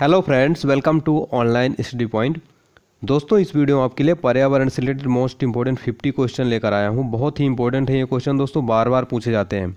hello friends welcome to online study point दोस्तों इस video में आपके लिए पर्यावरण से रिलेटेड मोस्ट इंपॉर्टेंट 50 क्वेश्चन लेकर आया हूँ बहुत ही इंपॉर्टेंट है ये क्वेश्चन दोस्तों बार बार पूछे जाते हैं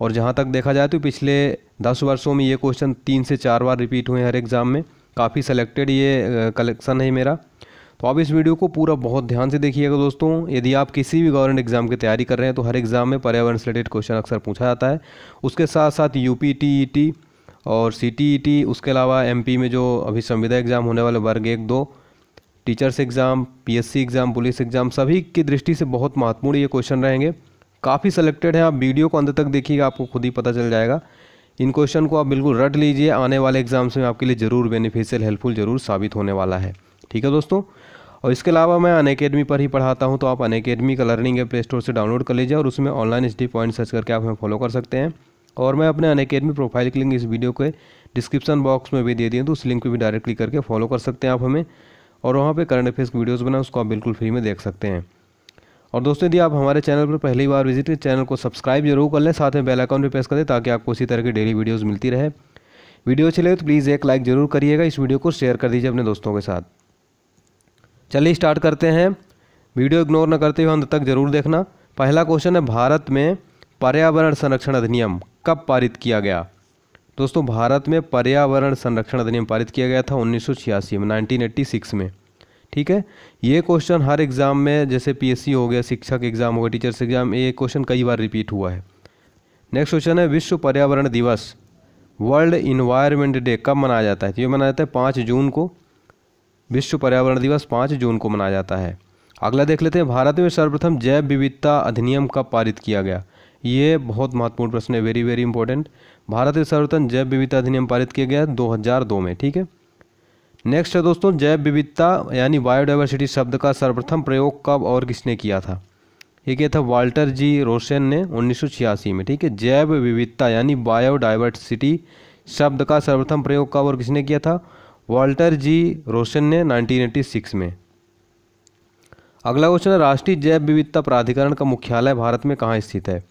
और जहाँ तक देखा जाए तो पिछले दस वर्षों में ये क्वेश्चन तीन से चार बार रिपीट हुए हर एग्ज़ाम में काफ़ी सेलेक्टेड ये कलेक्शन है मेरा तो आप इस वीडियो को पूरा बहुत ध्यान से देखिएगा दोस्तों यदि आप किसी भी गवर्नमेंट एग्ज़ाम की तैयारी कर रहे हैं तो हर एग्ज़ाम में पर्यावरण से रिलेटेड क्वेश्चन अक्सर पूछा जाता है उसके साथ साथ U P T E T और सी टी e उसके अलावा एम में जो अभी संविदा एग्ज़ाम होने वाले वर्ग एक दो teachers exam C exam police exam सभी की दृष्टि से बहुत महत्वपूर्ण ये क्वेश्चन रहेंगे काफ़ी सेलेक्टेड हैं आप वीडियो को अंत तक देखिएगा आपको खुद ही पता चल जाएगा इन क्वेश्चन को आप बिल्कुल रट लीजिए आने वाले एग्ज़ाम्स में आपके लिए ज़रूर बेनिफिशियल हेल्पफुल ज़रूर साबित होने वाला है ठीक है दोस्तों और इसके अलावा मैं अन अकेडमी पर ही पढ़ाता हूँ तो आप अन अकेडमी का लर्निंग है प्ले स्टोर से डाउनलोड कर लीजिए और उसमें ऑनलाइन स्टडी पॉइंट सर्च करके आप हमें फॉलो कर सकते हैं और मैं अपने अनकेडमी प्रोफाइल की लिंक इस वीडियो के डिस्क्रिप्शन बॉक्स में भी दे दी हूँ तो उस लिंक पर भी डायरेक्ट क्लिक करके फॉलो कर सकते हैं आप हमें और वहाँ पर करंट अफेयर्स की वीडियोज़ बनाए उसको आप बिल्कुल फ्री में देख सकते हैं और दोस्तों यदि आप हमारे चैनल पर पहली बार विजिट करें चैनल को सब्सक्राइब जरूर कर लें साथ में बेल आइकन भी प्रेस करें ताकि आपको इसी तरह की डेली वीडियोस मिलती रहे वीडियो अच्छी लगे तो प्लीज़ एक लाइक ज़रूर करिएगा इस वीडियो को शेयर कर दीजिए अपने दोस्तों के साथ चलिए स्टार्ट करते हैं वीडियो इग्नोर न करते हुए अंत तक जरूर देखना पहला क्वेश्चन है भारत में पर्यावरण संरक्षण अधिनियम कब पारित किया गया दोस्तों भारत में पर्यावरण संरक्षण अधिनियम पारित किया गया था उन्नीस में नाइनटीन में ठीक है ये क्वेश्चन हर एग्ज़ाम में जैसे पीएससी हो गया शिक्षक एग्ज़ाम हो गया टीचर्स एग्ज़ाम ये क्वेश्चन कई बार रिपीट हुआ है नेक्स्ट क्वेश्चन है विश्व पर्यावरण दिवस वर्ल्ड इन्वायरमेंट डे कब मनाया जाता है तो ये मनाया जाता है पाँच जून को विश्व पर्यावरण दिवस पाँच जून को मनाया जाता है अगला देख लेते हैं भारत में सर्वप्रथम जैव विविधता अधिनियम कब पारित किया गया ये बहुत महत्वपूर्ण प्रश्न है वेरी वेरी इंपॉर्टेंट भारतीय सर्वोत्तम जैव विविधता अधिनियम पारित किया गया दो में ठीक है नेक्स्ट है दोस्तों जैव विविधता यानी बायोडाइवर्सिटी शब्द का सर्वप्रथम प्रयोग कब और किसने किया था ये किया था वाल्टर जी रोशन ने उन्नीस में ठीक है जैव विविधता यानी बायोडाइवर्सिटी शब्द का सर्वप्रथम प्रयोग कब और किसने किया था वाल्टर जी रोशन ने 1986 में अगला क्वेश्चन है राष्ट्रीय जैव विविधता प्राधिकरण का मुख्यालय भारत में कहाँ स्थित है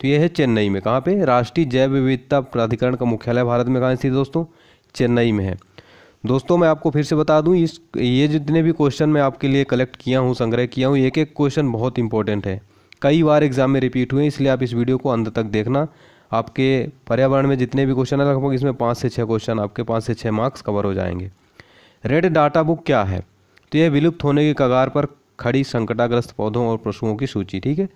तो ये है चेन्नई में कहाँ पे राष्ट्रीय जैव विविधता प्राधिकरण का मुख्यालय भारत में कहाँ स्थित दोस्तों चेन्नई में है दोस्तों मैं आपको फिर से बता दूं इस ये जितने भी क्वेश्चन मैं आपके लिए कलेक्ट किया हूँ संग्रह किया हूँ एक एक क्वेश्चन बहुत इंपॉर्टेंट है कई बार एग्जाम में रिपीट हुए इसलिए आप इस वीडियो को अंत तक देखना आपके पर्यावरण में जितने भी क्वेश्चन है लगभग इसमें पाँच से छः क्वेश्चन आपके पाँच से छः मार्क्स कवर हो जाएंगे रेड डाटा बुक क्या है तो यह विलुप्त होने के कगार पर खड़ी संकटाग्रस्त पौधों और पशुओं की सूची ठीक है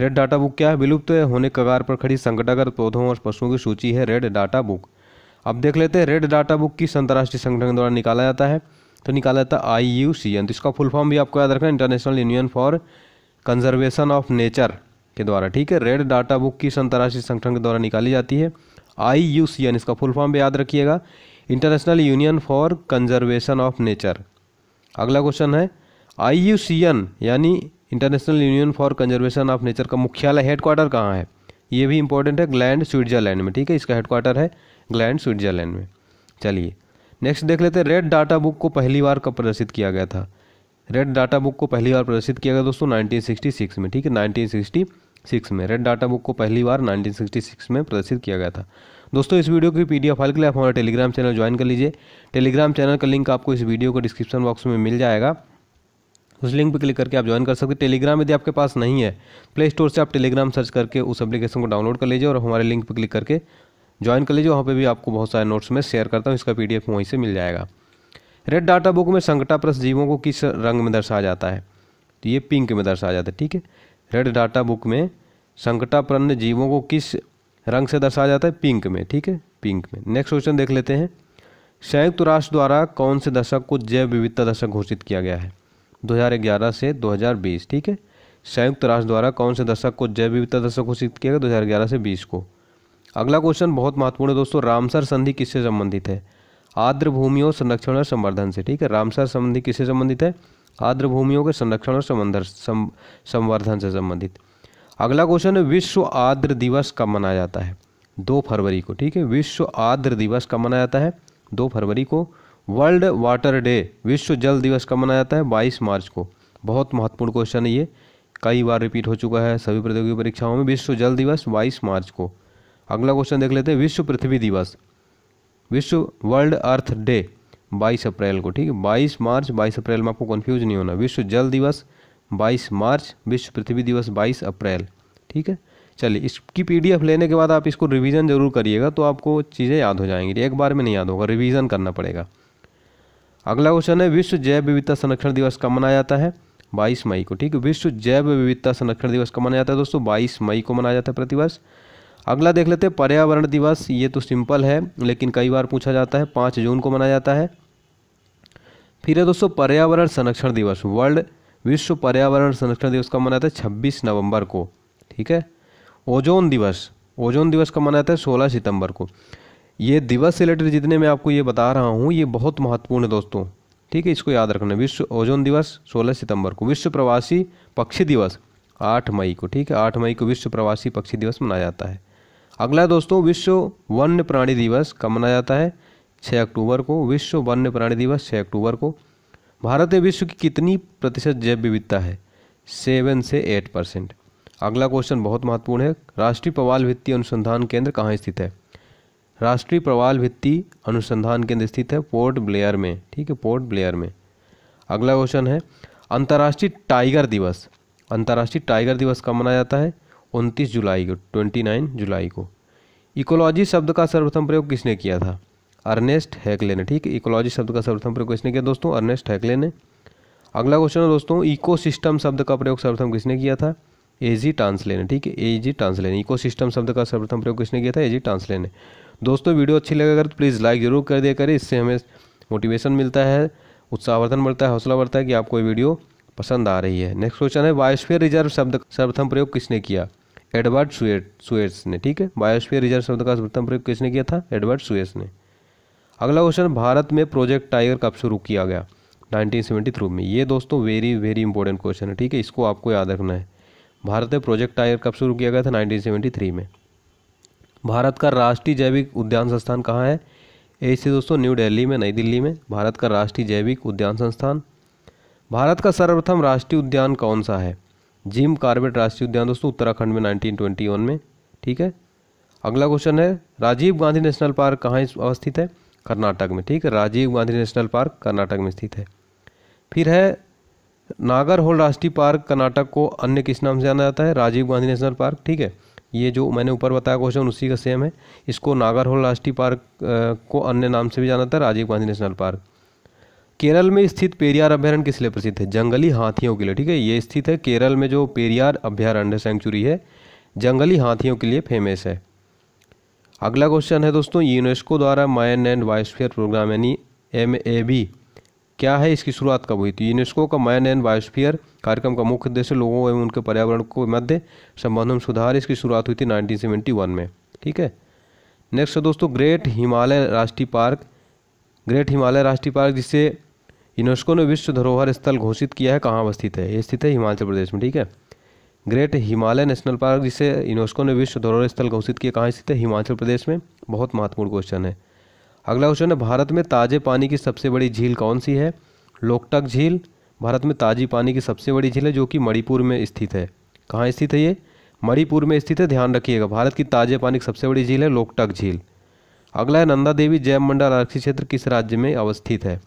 रेड डाटा बुक क्या है विलुप्त तो होने कगार पर खड़ी संकटागत पौधों और पशुओं की सूची है रेड डाटा बुक अब देख लेते हैं रेड डाटा बुक किस अंतर्राष्ट्रीय संगठन द्वारा निकाला जाता है तो निकाला जाता है आई यू सी एन तो इसका फुल फॉर्म भी आपको याद रखना International Union for Conservation of Nature के द्वारा ठीक है रेड डाटा बुक किस अंतर्राष्ट्रीय संगठन के द्वारा निकाली जाती है आई यू सी एन इसका फुल फॉर्म भी याद रखिएगा International Union for Conservation of Nature अगला क्वेश्चन है आई यू सी एन यानी International Union for Conservation of Nature का मुख्यालय हेडक्वार्टर कहाँ है ये भी इंपॉर्टेंट है ग्लैंड स्विट्जरलैंड में ठीक है इसका हेडक्वार्टर है ग्लैंड स्विट्जरलैंड में चलिए नेक्स्ट देख लेते हैं रेड डाटा बुक को पहली बार कब प्रदर्शित किया गया था रेड डाटा बुक को पहली बार प्रदर्शित किया गया दोस्तों 1966 में ठीक है 1966 में रेड डाटा बुक को पहली बार 1966 में प्रदर्शित किया गया था दोस्तों इस वीडियो की पीडीएफ फाइल के लिए आप हमारा टेलीग्राम चैनल ज्वाइन कर लीजिए टेलीग्राम चैनल का लिंक आपको इस वीडियो को डिस्क्रिप्शन बॉक्स में मिल जाएगा उस लिंक पर क्लिक करके आप ज्वाइन कर सकते हैं टेलीग्राम यदि आपके पास नहीं है प्ले स्टोर से आप टेलीग्राम सर्च करके उस एप्लीकेशन को डाउनलोड कर लीजिए और हमारे लिंक पर क्लिक करके ज्वाइन कर लीजिए वहाँ पर भी आपको बहुत सारे नोट्स में शेयर करता हूँ इसका पी वहीं से मिल जाएगा रेड डाटा बुक में संकटाप्रस्त जीवों को किस रंग में दर्शाया जाता है तो ये पिंक में दर्शाया जाता है ठीक है रेड डाटा बुक में संकटाप्रन्न जीवों को किस रंग से दर्शाया जाता है पिंक में ठीक है पिंक में नेक्स्ट क्वेश्चन देख लेते हैं संयुक्त राष्ट्र द्वारा कौन से दशक को जैव विविधता दशक घोषित किया गया है 2011 से 2020 ठीक है संयुक्त राष्ट्र द्वारा कौन से दशक को जैव विविधता दशक घोषित किया गया दो से 20 को अगला क्वेश्चन बहुत महत्वपूर्ण है दोस्तों रामसर संधि किससे संबंधित है आर्द्र भूमियों संरक्षण और संवर्धन से ठीक है रामसर संधि किससे संबंधित है आर्द्र भूमियों के संरक्षण और संवर्धन संवर्धन से संबंधित अगला क्वेश्चन है विश्व आर्द्र दिवस कब मनाया जाता है दो फरवरी को ठीक है विश्व आर्द्र दिवस कब मनाया जाता है दो फरवरी को वर्ल्ड वाटर डे विश्व जल दिवस कब मनाया जाता है 22 मार्च को बहुत महत्वपूर्ण क्वेश्चन है ये कई बार रिपीट हो चुका है सभी प्रतियोगी परीक्षाओं में विश्व जल दिवस 22 मार्च को अगला क्वेश्चन देख लेते हैं विश्व पृथ्वी दिवस विश्व वर्ल्ड अर्थ डे 22 अप्रैल को ठीक है 22 मार्च 22 अप्रैल में आपको कन्फ्यूज नहीं होना विश्व जल दिवस 22 मार्च विश्व पृथ्वी दिवस 22 अप्रैल ठीक है चलिए इसकी पीडीएफ लेने के बाद आप इसको रिवीजन जरूर करिएगा तो आपको चीज़ें याद हो जाएंगी एक बार में नहीं याद होगा रिवीजन करना पड़ेगा अगला क्वेश्चन है विश्व जैव विविधता संरक्षण दिवस कब मनाया जाता है बाईस मई को ठीक है विश्व जैव विविधता संरक्षण दिवस कब मनाया जाता है दोस्तों बाईस मई को मनाया जाता है प्रतिवर्ष अगला देख लेते हैं पर्यावरण दिवस ये तो सिंपल है लेकिन कई बार पूछा जाता है पाँच जून को मनाया जाता है फिर है दोस्तों पर्यावरण संरक्षण दिवस वर्ल्ड विश्व पर्यावरण संरक्षण दिवस कब मनाया जाता है छब्बीस नवंबर को ठीक है ओजोन दिवस ओजोन दिवस कब मनाया जाता है सोलह सितंबर को ये दिवस से रिलेटेड जितने मैं आपको ये बता रहा हूँ ये बहुत महत्वपूर्ण है दोस्तों ठीक है इसको याद रखना विश्व ओजोन दिवस 16 सितंबर को विश्व प्रवासी पक्षी दिवस 8 मई को ठीक है 8 मई को विश्व प्रवासी पक्षी दिवस मनाया जाता है अगला दोस्तों विश्व वन्य प्राणी दिवस कब मनाया जाता है 6 अक्टूबर को विश्व वन्य प्राणी दिवस 6 अक्टूबर को भारत में विश्व की कितनी प्रतिशत जैव विविधता है सेवन से एट परसेंट अगला क्वेश्चन बहुत महत्वपूर्ण है राष्ट्रीय पवाल वित्तीय अनुसंधान केंद्र कहाँ स्थित है राष्ट्रीय प्रवाल भित्ति अनुसंधान केंद्र स्थित है पोर्ट ब्लेयर में ठीक है पोर्ट ब्लेयर में अगला क्वेश्चन है अंतर्राष्ट्रीय टाइगर दिवस अंतर्राष्ट्रीय टाइगर दिवस कब मनाया जाता है उनतीस जुलाई को ट्वेंटी नाइन जुलाई को इकोलॉजी शब्द का सर्वप्रथम प्रयोग किसने किया था अर्नेस्ट हैकले ने ठीक है इकोलॉजी शब्द का सर्वप्रथम प्रयोग किसने किया दोस्तों अर्नेस्ट हैकले ने अगला क्वेश्चन है दोस्तों इको शब्द का प्रयोग सर्वप्रथम किसने किया था एजी टांसले ने ठीक है एजी टांसले ने इको शब्द का सर्वप्रथम प्रयोग किसने किया था एजी टांसले ने दोस्तों वीडियो अच्छी लगे अगर तो प्लीज़ लाइक ज़रूर कर दिया करें इससे हमें मोटिवेशन मिलता है उत्साहवर्धन बढ़ता है हौसला बढ़ता है कि आपको ये वीडियो पसंद आ रही है नेक्स्ट क्वेश्चन है बायोस्फीयर रिजर्व शब्द सर्वप्रथम प्रयोग किसने किया एडवर्ड स्वेट सुएट्स ने ठीक है बायोस्फीयर रिजर्व शब्द का सर्वप्रथम प्रयोग किसने किया था एडवर्ड स्वेट्स ने अगला क्वेश्चन भारत में प्रोजेक्ट टाइगर कब शुरू किया गया 1973 में ये दोस्तों वेरी वेरी इंपॉर्टेंट क्वेश्चन है ठीक है इसको आपको याद रखना है भारत में प्रोजेक्ट टाइगर कब शुरू किया गया था 1973 में भारत का राष्ट्रीय जैविक उद्यान संस्थान कहाँ है ऐसे दोस्तों न्यू दिल्ली में नई दिल्ली में भारत का राष्ट्रीय जैविक उद्यान संस्थान भारत का सर्वप्रथम राष्ट्रीय उद्यान कौन सा है जिम कार्बेट राष्ट्रीय उद्यान दोस्तों उत्तराखंड में नाइनटीन में ठीक है अगला क्वेश्चन है राजीव गांधी नेशनल पार्क कहाँ अवस्थित है कर्नाटक में ठीक है राजीव गांधी नेशनल पार्क कर्नाटक में स्थित है फिर है नागरहोल राष्ट्रीय पार्क कर्नाटक को अन्य किस नाम से जाना जाता है राजीव गांधी नेशनल पार्क ठीक है ये जो मैंने ऊपर बताया क्वेश्चन उसी का सेम है इसको नागरहोल राष्ट्रीय पार्क को अन्य नाम से भी जाना था राजीव गांधी नेशनल पार्क केरल में स्थित पेरियार अभ्यारण्य किस लिए प्रसिद्ध है जंगली हाथियों के लिए ठीक है ये स्थित है केरल में जो पेरियार अभ्यारण्य सेंचुरी है जंगली हाथियों के लिए फेमस है अगला क्वेश्चन है दोस्तों यूनेस्को द्वारा मैन एंड वाइसफेयर प्रोग्राम यानी एम ए बी क्या है इसकी शुरुआत कब हुई थी यूनेस्को का मैन एंड बायोस्फीयर कार्यक्रम का मुख्य उद्देश्य लोगों एवं उनके पर्यावरण को मध्य संबंधों में सुधार इसकी शुरुआत हुई थी नाइनटीन में ठीक है नेक्स्ट है दोस्तों ग्रेट हिमालय राष्ट्रीय पार्क ग्रेट हिमालय राष्ट्रीय पार्क जिसे यूनेस्को ने विश्व धरोहर स्थल घोषित किया है कहाँ अवस्थित है ये स्थित है हिमाचल प्रदेश में ठीक है ग्रेट हिमालय नेशनल पार्क जिसे यूनेस्को ने विश्व धरोहर स्थल घोषित किया कहाँ स्थित है हिमाचल प्रदेश में बहुत महत्वपूर्ण क्वेश्चन है अगला क्वेश्चन है भारत में ताज़े पानी की सबसे बड़ी झील कौन सी है लोकटक झील भारत में ताज़ी पानी की सबसे बड़ी झील है जो कि मणिपुर में स्थित है कहाँ स्थित है ये मणिपुर में स्थित है ध्यान रखिएगा भारत की ताज़े पानी की सबसे बड़ी झील है लोकटक झील अगला है नंदा देवी जैव मंडल आरक्षित क्षेत्र किस राज्य में अवस्थित है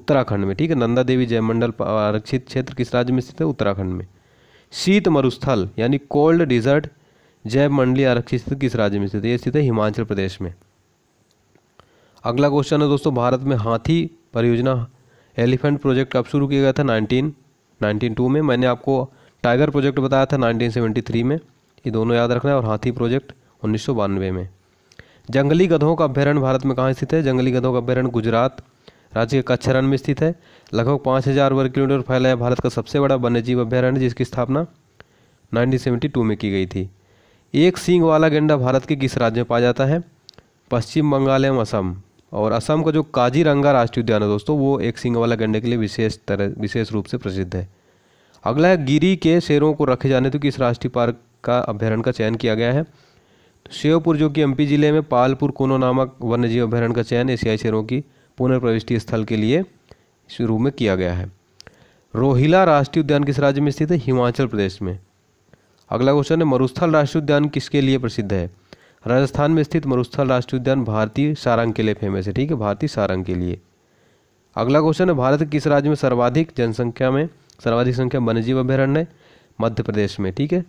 उत्तराखंड में ठीक है नंदा देवी जैव मंडल आरक्षित क्षेत्र किस राज्य में स्थित है उत्तराखंड में शीत मरुस्थल यानी कोल्ड डिजर्ट जैव मंडली आरक्षित किस राज्य में स्थित है ये स्थित है हिमाचल प्रदेश में अगला क्वेश्चन है दोस्तों भारत में हाथी परियोजना एलिफेंट प्रोजेक्ट कब शुरू किया गया था नाइनटीन नाइनटीन टू में मैंने आपको टाइगर प्रोजेक्ट बताया था नाइनटीन सेवेंटी थ्री में ये दोनों याद रखना है और हाथी प्रोजेक्ट उन्नीस सौ बानवे में जंगली गधों का अभ्यारण्य भारत में कहाँ स्थित है जंगली गधों का अभ्यारण्य गुजरात राज्य के कच्छरण में स्थित है लगभग पाँच हज़ार वर्ग किलोमीटर फैला है भारत का सबसे बड़ा वन्यजीव अभ्यारण्य जिसकी स्थापना 1972 में की गई थी एक सींग वाला गेंडा भारत के किस राज्य में पाया जाता है पश्चिम बंगाल एवं असम और असम का जो काजीरंगा राष्ट्रीय उद्यान है दोस्तों वो एक सिंह वाला गंडे के लिए विशेष तरह विशेष रूप से प्रसिद्ध है अगला है गिरी के शेरों को रखे जाने तो किस राष्ट्रीय पार्क का अभ्यारण का चयन किया गया है तो शिवपुर जो कि एम जिले में पालपुर कोनो नामक वन्यजीव अभ्यारण का चयन एशियाई शेरों की पुनर्प्रविष्टि स्थल के लिए शुरू में किया गया है रोहिला राष्ट्रीय उद्यान किस राज्य में स्थित है हिमाचल प्रदेश में अगला क्वेश्चन है मरुस्थल राष्ट्रीय उद्यान किसके लिए प्रसिद्ध है राजस्थान में स्थित मरुस्थल राष्ट्रीय उद्यान भारतीय सारंग के लिए फेमस है ठीक है भारतीय सारंग के लिए अगला क्वेश्चन है भारत के किस राज्य में सर्वाधिक जनसंख्या में सर्वाधिक संख्या वन्यजीव अभ्यारण्य मध्य प्रदेश में ठीक है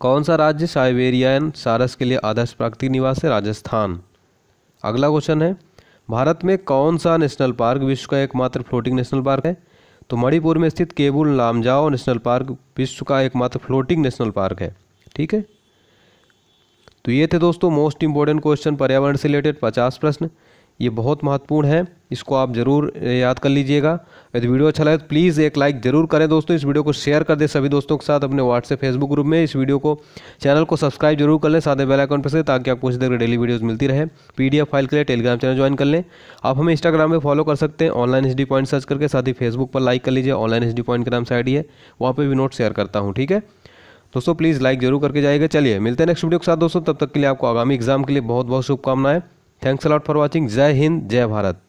कौन सा राज्य साइबेरियन सारस के लिए आदर्श प्राकृतिक निवास है राजस्थान अगला क्वेश्चन है भारत में कौन सा नेशनल पार्क विश्व का एकमात्र फ्लोटिंग नेशनल पार्क है तो मणिपुर में स्थित केबुल लामजाओ नेशनल पार्क विश्व का एकमात्र फ्लोटिंग नेशनल पार्क है ठीक है तो ये थे दोस्तों मोस्ट इंपॉर्टेंट क्वेश्चन पर्यावरण से रिलेटेड पचास प्रश्न ये बहुत महत्वपूर्ण है इसको आप जरूर याद कर लीजिएगा यदि वीडियो अच्छा लगे तो प्लीज़ एक लाइक ज़रूर करें दोस्तों इस वीडियो को शेयर कर दें सभी दोस्तों के साथ अपने व्हाट्सएप फेसबुक ग्रुप में इस वीडियो को चैनल को सब्सक्राइब जरूर कर लें साथ ही बेल आइकन पर से ताकि आपको इसी तरह डेली वीडियोज़ मिलती रहे एफ फाइल के लिए टेलीग्राम चैनल ज्वाइन कर लें आप हमें इंस्टाग्राम में फॉलो कर सकते हैं ऑनलाइन एच पॉइंट सर्च करके साथ ही फेसबुक पर लाइक कर लीजिए ऑनलाइन एच पॉइंट के नाम से आई है वहाँ पर भी नोट शेयर करता हूँ ठीक है दोस्तों प्लीज़ लाइक जरूर करके जाएगा चलिए मिलते हैं नेक्स्ट वीडियो के साथ दोस्तों तब तक के लिए आपको आगामी एग्जाम के लिए बहुत बहुत शुभकामनाएं थैंक्स अलॉट फॉर वॉचिंग जय हिंद जय भारत